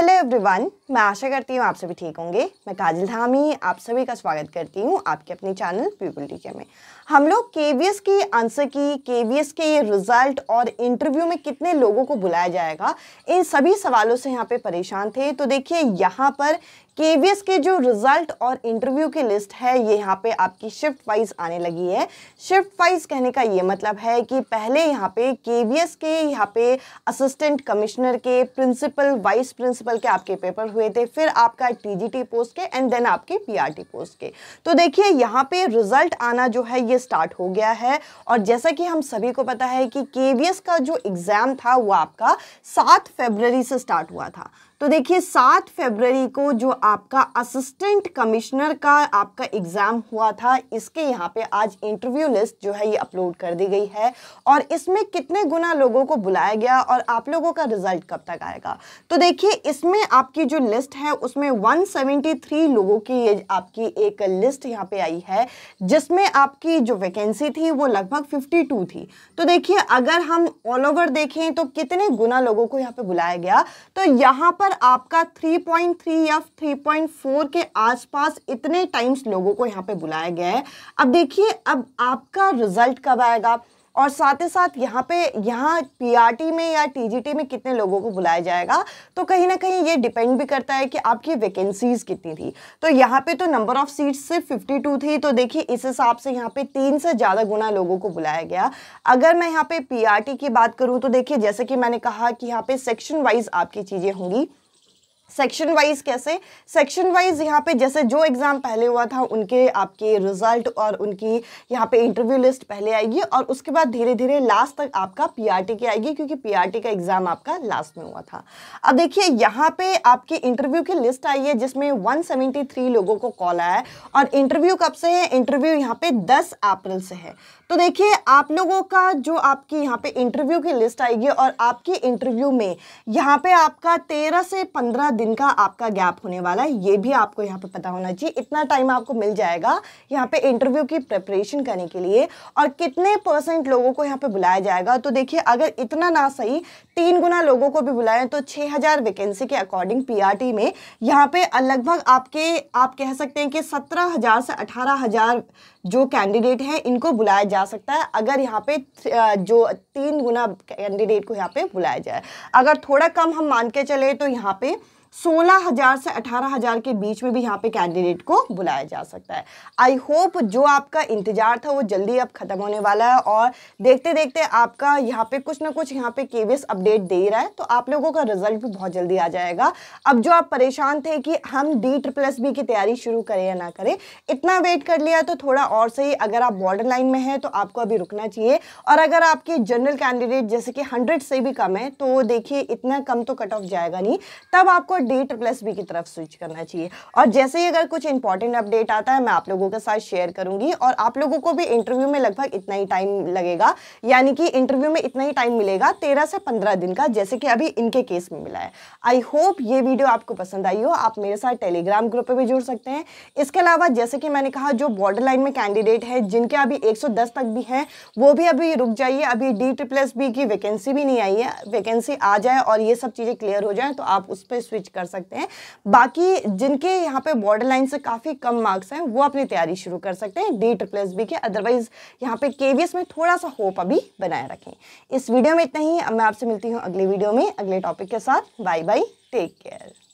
hello everyone मैं आशा करती हूँ आप सभी ठीक होंगे मैं काजल धामी आप सभी का स्वागत करती हूँ आपके अपने चैनल पीपल टीचर में हम लोग के की आंसर की के के रिजल्ट और इंटरव्यू में कितने लोगों को बुलाया जाएगा इन सभी सवालों से यहाँ पे परेशान थे तो देखिए यहाँ पर के के जो रिजल्ट और इंटरव्यू की लिस्ट है ये यहाँ पे आपकी शिफ्ट वाइज आने लगी है शिफ्ट वाइज कहने का ये मतलब है कि पहले यहाँ पे के के यहाँ पे असिस्टेंट कमिश्नर के प्रिंसिपल वाइस प्रिंसिपल के आपके पेपर हुए थे फिर आपका टीजीटी पोस्ट के एंड देन आपके पीआरटी पोस्ट के तो देखिए यहाँ पे रिजल्ट आना जो है ये स्टार्ट हो गया है और जैसा कि हम सभी को पता है कि केवीएस का जो एग्ज़ाम था वो आपका सात फेबर से स्टार्ट हुआ था तो देखिए सात फरवरी को जो आपका असिस्टेंट कमिश्नर का आपका एग्ज़ाम हुआ था इसके यहाँ पे आज इंटरव्यू लिस्ट जो है ये अपलोड कर दी गई है और इसमें कितने गुना लोगों को बुलाया गया और आप लोगों का रिजल्ट कब तक आएगा तो देखिए इसमें आपकी जो लिस्ट है उसमें 173 लोगों की ये आपकी एक लिस्ट यहाँ पे आई है जिसमें आपकी जो वैकेंसी थी वो लगभग फिफ्टी थी तो देखिए अगर हम ऑल ओवर देखें तो कितने गुना लोगों को यहाँ पे बुलाया गया तो यहाँ पर अगर आपका 3.3 या 3.4 के आसपास इतने टाइम्स लोगों को यहाँ पे बुलाया गया है अब देखिए अब आपका रिजल्ट कब आएगा और साथ ही साथ यहाँ पे यहाँ पीआरटी में या टीजीटी में कितने लोगों को बुलाया जाएगा तो कहीं ना कहीं ये डिपेंड भी करता है कि आपकी वैकेंसीज़ कितनी थी तो यहाँ पे तो नंबर ऑफ़ सीट्स सिर्फ 52 थी तो देखिए इस हिसाब से यहाँ पे तीन से ज़्यादा गुना लोगों को बुलाया गया अगर मैं यहाँ पे पीआरटी की बात करूँ तो देखिए जैसे कि मैंने कहा कि यहाँ पर सेक्शन वाइज आपकी चीज़ें होंगी सेक्शन वाइज कैसे सेक्शन वाइज यहाँ पे जैसे जो एग्ज़ाम पहले हुआ था उनके आपके रिजल्ट और उनकी यहाँ पे इंटरव्यू लिस्ट पहले आएगी और उसके बाद धीरे धीरे लास्ट तक आपका पीआरटी की आएगी क्योंकि पीआरटी का एग्ज़ाम आपका लास्ट में हुआ था अब देखिए यहाँ पे आपकी इंटरव्यू की लिस्ट आई है जिसमें वन लोगों को कॉल आया है और इंटरव्यू कब से है इंटरव्यू यहाँ पे दस अप्रैल से है तो देखिए आप लोगों का जो आपकी यहाँ पे इंटरव्यू की लिस्ट आएगी और आपकी इंटरव्यू में यहाँ पे आपका तेरह से पंद्रह दिन का आपका गैप होने वाला है ये भी आपको यहाँ पे पता होना चाहिए इतना टाइम आपको मिल जाएगा यहाँ पे इंटरव्यू की प्रिपरेशन करने के लिए और कितने परसेंट लोगों को यहाँ पे बुलाया जाएगा तो देखिए अगर इतना ना सही तीन गुना लोगों को भी बुलाएं तो छः हज़ार वैकेंसी के अकॉर्डिंग पी में यहाँ पे लगभग आपके आप कह सकते हैं कि सत्रह हज़ार से अठारह हज़ार जो कैंडिडेट हैं इनको बुलाया जा सकता है अगर यहाँ पे जो तीन गुना कैंडिडेट को यहाँ पे बुलाया जाए अगर थोड़ा कम हम मान के चले तो यहाँ पे सोलह हज़ार से अठारह हज़ार के बीच में भी यहाँ पे कैंडिडेट को बुलाया जा सकता है आई होप जो आपका इंतज़ार था वो जल्दी अब ख़त्म होने वाला है और देखते देखते आपका यहाँ पे कुछ ना कुछ यहाँ पे केवीएस अपडेट दे रहा है तो आप लोगों का रिजल्ट भी बहुत जल्दी आ जाएगा अब जो आप परेशान थे कि हम डी ट्रिपल एस बी की तैयारी शुरू करें या ना करें इतना वेट कर लिया तो थोड़ा और सही अगर आप बॉर्डर लाइन में हैं तो आपको अभी रुकना चाहिए और अगर आपके जनरल कैंडिडेट जैसे कि हंड्रेड से भी कम है तो देखिए इतना कम तो कट ऑफ जाएगा नहीं तब आपको डी प्लस बी की तरफ स्विच करना चाहिए और जैसे ही अगर कुछ इंपॉर्टेंट अपडेट आता है मैं आप लोगों के साथ शेयर करूंगी और आप लोगों को भी इंटरव्यू में लगभग इतना ही टाइम लगेगा यानी कि इंटरव्यू में इतना ही टाइम मिलेगा तेरह से पंद्रह दिन का जैसे कि अभी इनके केस में मिला है आई होप ये वीडियो आपको पसंद आई हो आप मेरे साथ टेलीग्राम ग्रुप पर भी जुड़ सकते हैं इसके अलावा जैसे कि मैंने कहा जो बॉर्डर लाइन में कैंडिडेट है जिनके अभी एक तक भी हैं वो भी अभी रुक जाइए अभी डी प्लस बी की वैकेंसी भी नहीं आई है वैकेंसी आ जाए और ये सब चीज़ें क्लियर हो जाए तो आप उस पर स्विच कर सकते हैं बाकी जिनके यहाँ पे बॉर्डर लाइन से काफ़ी कम मार्क्स हैं वो अपनी तैयारी शुरू कर सकते हैं डी ट्रिपल एस बी के अदरवाइज यहाँ पे के में थोड़ा सा होप अभी बनाए रखें इस वीडियो में इतना ही अब मैं आपसे मिलती हूँ अगले वीडियो में अगले टॉपिक के साथ बाय बाय टेक केयर